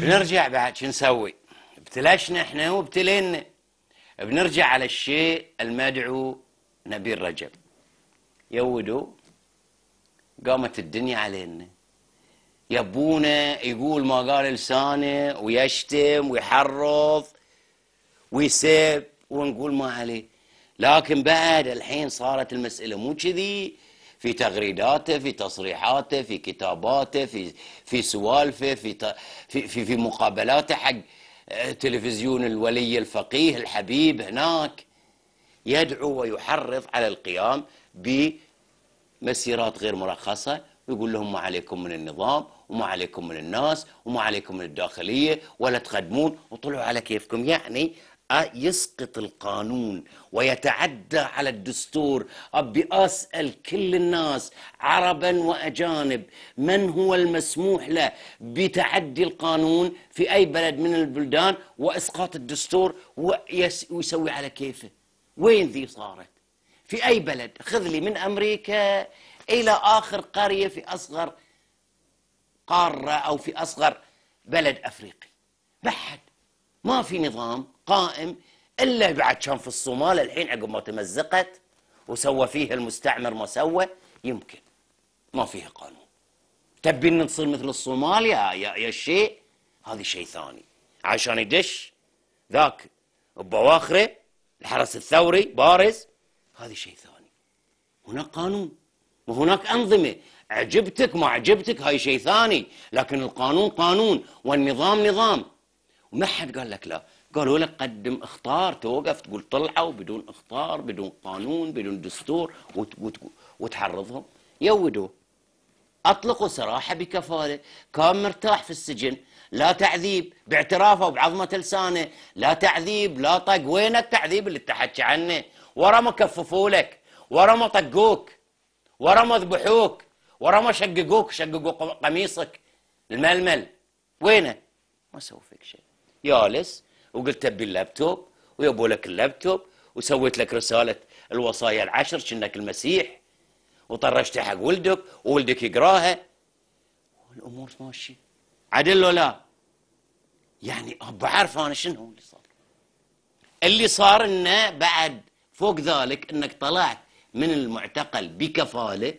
بنرجع بعد شو نسوي ابتلاشنا احنا وابتلينا بنرجع على الشيء المدعو نبيل رجب يودو قامت الدنيا علينا يبونا يقول ما قال لسانه ويشتم ويحرض ويسب ونقول ما عليه لكن بعد الحين صارت المسألة مو كذي في تغريداته في تصريحاته في كتاباته في في سوالفه في في في, مقابلاته حق آه، تلفزيون الولي الفقيه الحبيب هناك يدعو ويحرض على القيام بمسيرات غير مرخصه ويقول لهم ما عليكم من النظام وما عليكم من الناس وما عليكم من الداخليه ولا تخدمون وطلعوا على كيفكم يعني يسقط القانون ويتعدى على الدستور أبي أسأل كل الناس عربا وأجانب من هو المسموح له بتعدي القانون في أي بلد من البلدان وإسقاط الدستور ويسوي على كيفه وين ذي صارت في أي بلد خذ لي من أمريكا إلى آخر قرية في أصغر قارة أو في أصغر بلد أفريقي بحد ما في نظام قائم الا بعد كان في الصومال الحين عقب ما تمزقت وسوى فيها المستعمر ما سوى يمكن ما فيها قانون تبين نصير مثل الصومال يا يا, يا الشيء هذه شيء ثاني عشان يدش ذاك بواخره الحرس الثوري بارز هذه شيء ثاني هناك قانون وهناك انظمه عجبتك ما عجبتك هاي شيء ثاني لكن القانون قانون والنظام نظام وما حد قال لك لا قالوا لك قدم اخطار توقف تقول طلعوا بدون اخطار بدون قانون بدون دستور وتحرضهم يودوه اطلقوا سراحه بكفاله كان مرتاح في السجن لا تعذيب باعترافه وبعظمه لسانه لا تعذيب لا طق وين التعذيب اللي تحكي عنه ورا ما كففوا لك ورا ما طقوك ورا ما ذبحوك ورا ما شققوك شققوا قميصك الململ وينه ما سووا فيك شيء يالس وقلت ابي اللابتوب ويبوا لك اللابتوب وسويت لك رساله الوصايا العشر شنك المسيح وطرشت حق ولدك وولدك يقراها والامور ماشيه عدل ولا لا يعني بعرف انا شنو اللي صار اللي صار انه بعد فوق ذلك انك طلعت من المعتقل بكفاله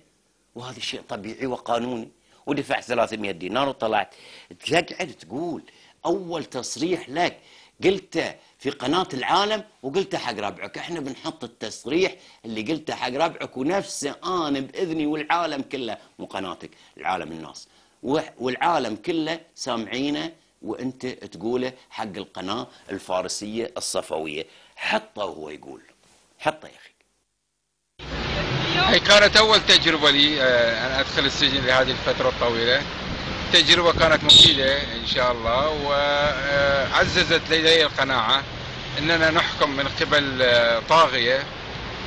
وهذا شيء طبيعي وقانوني ودفعت 300 دينار وطلعت تقعد تقول اول تصريح لك قلته في قناة العالم وقلته حق ربعك احنا بنحط التصريح اللي قلته حق ربعك ونفسه انا باذني والعالم كله مو قناتك العالم الناس والعالم كله سامعينه وانت تقوله حق القناة الفارسية الصفوية حطه وهو يقول حطه يا اخي هي كانت اول تجربة لي آه، ان ادخل السجن لهذه الفترة الطويلة التجربة كانت مفيدة إن شاء الله وعززت لدي القناعة أننا نحكم من قبل آه، طاغية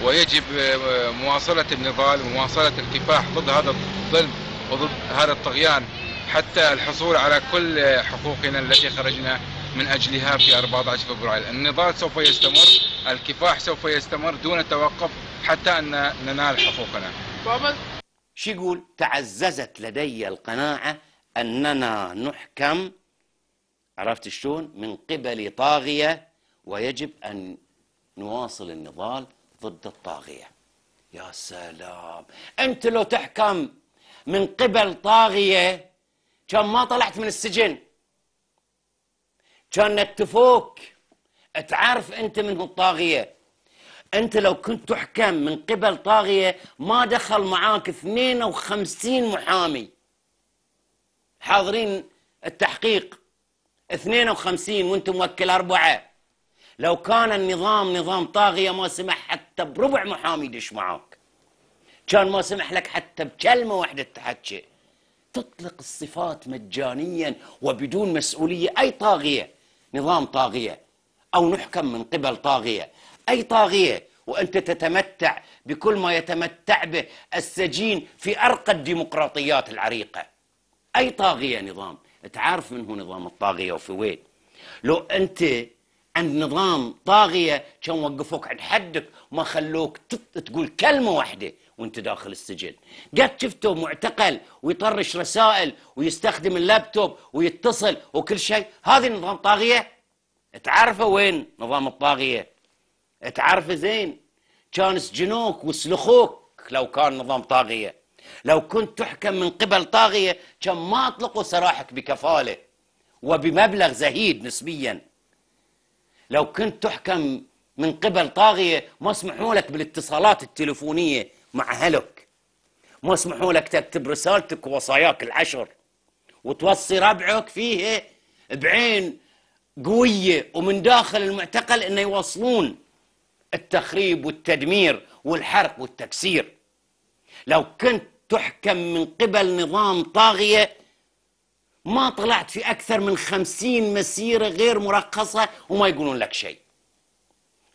ويجب آه، مواصلة النضال ومواصلة الكفاح ضد هذا الظلم وضد هذا الطغيان حتى الحصول على كل حقوقنا التي خرجنا من أجلها في 14 فبراير النضال سوف يستمر الكفاح سوف يستمر دون توقف حتى أن ننال حقوقنا شو يقول تعززت لدي القناعة أننا نحكم عرفت شلون من قبل طاغية ويجب أن نواصل النضال ضد الطاغية يا سلام أنت لو تحكم من قبل طاغية كان ما طلعت من السجن كان نتفوك تعرف أنت منه الطاغية أنت لو كنت تحكم من قبل طاغية ما دخل معاك 52 محامي حاضرين التحقيق 52 وانتم موكل اربعه لو كان النظام نظام طاغيه ما سمح حتى بربع محامي يدش معاك كان ما سمح لك حتى بكلمه واحده تحكي تطلق الصفات مجانيا وبدون مسؤوليه اي طاغيه نظام طاغيه او نحكم من قبل طاغيه اي طاغيه وانت تتمتع بكل ما يتمتع به السجين في ارقى الديمقراطيات العريقه اي طاغيه نظام تعرف من هو نظام الطاغيه وفي وين لو انت عند نظام طاغيه كان وقفوك عند حدك ما خلوك تقول كلمه واحده وانت داخل السجن قد شفته معتقل ويطرش رسائل ويستخدم اللابتوب ويتصل وكل شيء هذه نظام طاغيه تعرفه وين نظام الطاغيه تعرفه زين كان سجنوك وسلخوك لو كان نظام طاغيه لو كنت تحكم من قبل طاغية كان ما أطلقوا سراحك بكفالة وبمبلغ زهيد نسبيا لو كنت تحكم من قبل طاغية ما سمحوا لك بالاتصالات التلفونية مع أهلك ما سمحوا لك تكتب رسالتك ووصاياك العشر وتوصي ربعك فيها بعين قوية ومن داخل المعتقل أنه يوصلون التخريب والتدمير والحرق والتكسير لو كنت تحكم من قبل نظام طاغية ما طلعت في أكثر من خمسين مسيرة غير مرخصة وما يقولون لك شيء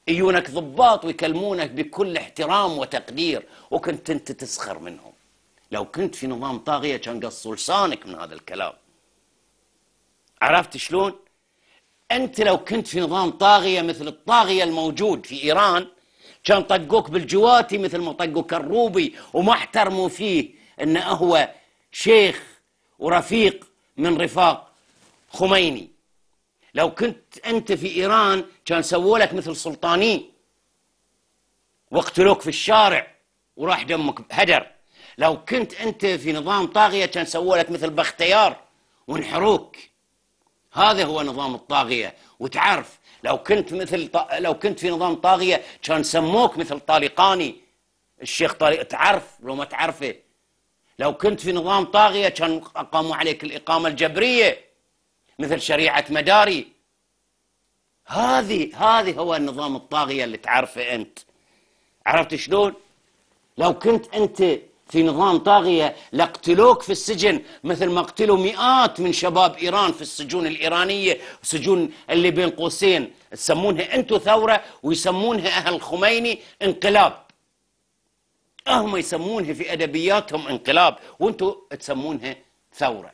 يجونك ضباط ويكلمونك بكل احترام وتقدير وكنت انت تسخر منهم لو كنت في نظام طاغيه كان قصوا لسانك من هذا الكلام عرفت شلون انت لو كنت في نظام طاغيه مثل الطاغيه الموجود في ايران كان طقوك بالجواتي مثل ما طقوا كروبي وما احترموا فيه انه هو شيخ ورفيق من رفاق خميني لو كنت انت في ايران كان سووا لك مثل سلطاني واقتلوك في الشارع وراح دمك هدر لو كنت انت في نظام طاغيه كان سووا لك مثل بختيار وانحروك هذا هو نظام الطاغيه وتعرف لو كنت مثل لو كنت في نظام طاغيه كان سموك مثل طالقاني الشيخ طارق تعرف لو ما تعرفه لو كنت في نظام طاغيه كان اقاموا عليك الاقامه الجبريه مثل شريعه مداري هذه هذه هو النظام الطاغيه اللي تعرفه انت عرفت شلون؟ لو كنت انت في نظام طاغية لقتلوك في السجن مثل ما قتلوا مئات من شباب إيران في السجون الإيرانية السجون اللي بين قوسين تسمونها أنتو ثورة ويسمونها أهل خميني انقلاب هم يسمونها في أدبياتهم انقلاب وأنتو تسمونها ثورة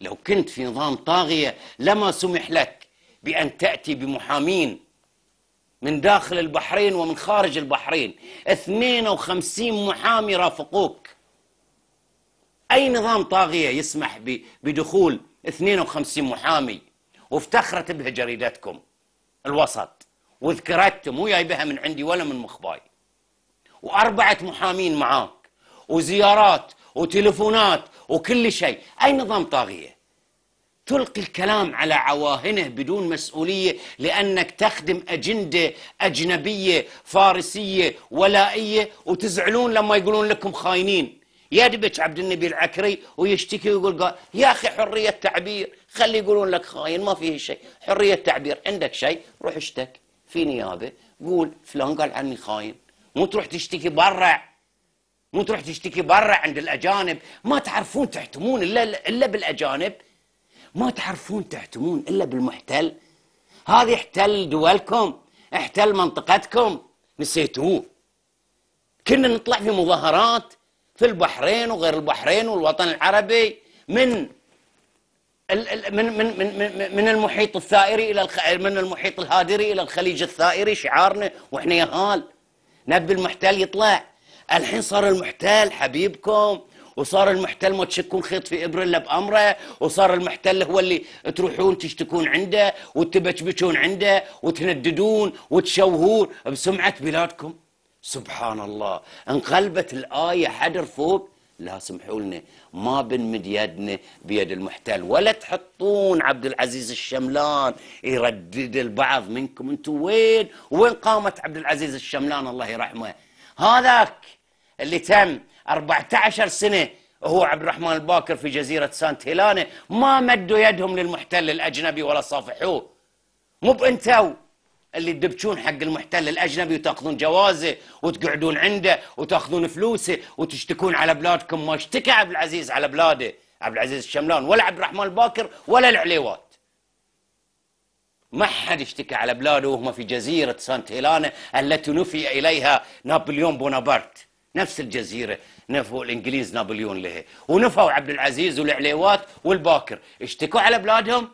لو كنت في نظام طاغية لما سمح لك بأن تأتي بمحامين من داخل البحرين ومن خارج البحرين 52 محامي رافقوك أي نظام طاغية يسمح بدخول 52 محامي وافتخرت بها جريدتكم الوسط وذكرت مو جايبها من عندي ولا من مخباي وأربعة محامين معاك وزيارات وتلفونات وكل شيء أي نظام طاغية تلقي الكلام على عواهنه بدون مسؤوليه لانك تخدم اجنده اجنبيه فارسيه ولائيه وتزعلون لما يقولون لكم خاينين يدبك عبد النبي العكري ويشتكي ويقول قال يا اخي حريه تعبير خلي يقولون لك خاين ما فيه شيء حريه تعبير عندك شيء روح اشتك في نيابه قول فلان قال عني خاين مو تروح تشتكي برا مو تروح تشتكي برا عند الاجانب ما تعرفون تحتمون الا الا بالاجانب ما تعرفون تحتمون إلا بالمحتل هذا احتل دولكم احتل منطقتكم نسيتوه كنا نطلع في مظاهرات في البحرين وغير البحرين والوطن العربي من من من من من المحيط الثائري الى الخ... من المحيط الهادري الى الخليج الثائري شعارنا واحنا يا هال نبي المحتل يطلع الحين صار المحتل حبيبكم وصار المحتل ما تشكون خيط في ابره الا بامره وصار المحتل هو اللي تروحون تشتكون عنده وتبكبكون عنده وتنددون وتشوهون بسمعه بلادكم سبحان الله انقلبت الايه حدر فوق لا سمحوا لنا ما بنمد يدنا بيد المحتل ولا تحطون عبد العزيز الشملان يردد البعض منكم انتم وين وين قامت عبد العزيز الشملان الله يرحمه هذاك اللي تم 14 سنه هو عبد الرحمن الباكر في جزيره سانت هيلانه ما مدوا يدهم للمحتل الاجنبي ولا صافحوه مو بانتوا اللي تدبشون حق المحتل الاجنبي وتاخذون جوازه وتقعدون عنده وتاخذون فلوسه وتشتكون على بلادكم ما اشتكى عبد العزيز على بلاده عبد العزيز الشملان ولا عبد الرحمن الباكر ولا العليوات ما حد اشتكى على بلاده وهم في جزيره سانت هيلانه التي نفي اليها نابليون بونابرت نفس الجزيرة نفوا الإنجليز نابليون لها ونفوا عبد العزيز والعليوات والباكر اشتكوا على بلادهم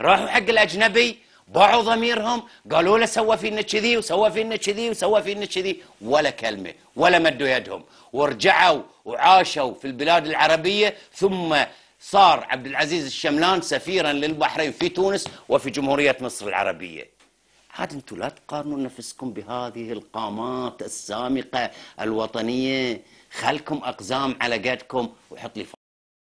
راحوا حق الأجنبي باعوا ضميرهم قالوا له سوى فينا كذي وسوى فينا كذي وسوى فينا كذي ولا كلمة ولا مدوا يدهم ورجعوا وعاشوا في البلاد العربية ثم صار عبد العزيز الشملان سفيرا للبحرين في تونس وفي جمهورية مصر العربية عاد انتم لا تقارنوا نفسكم بهذه القامات السامقه الوطنيه خلكم اقزام على قدكم وحط لي